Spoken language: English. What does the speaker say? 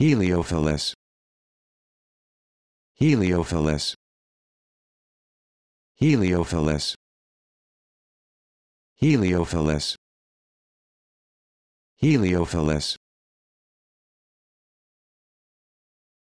Heliophilus Heliophilus Heliophilus Heliophilus Heliophilus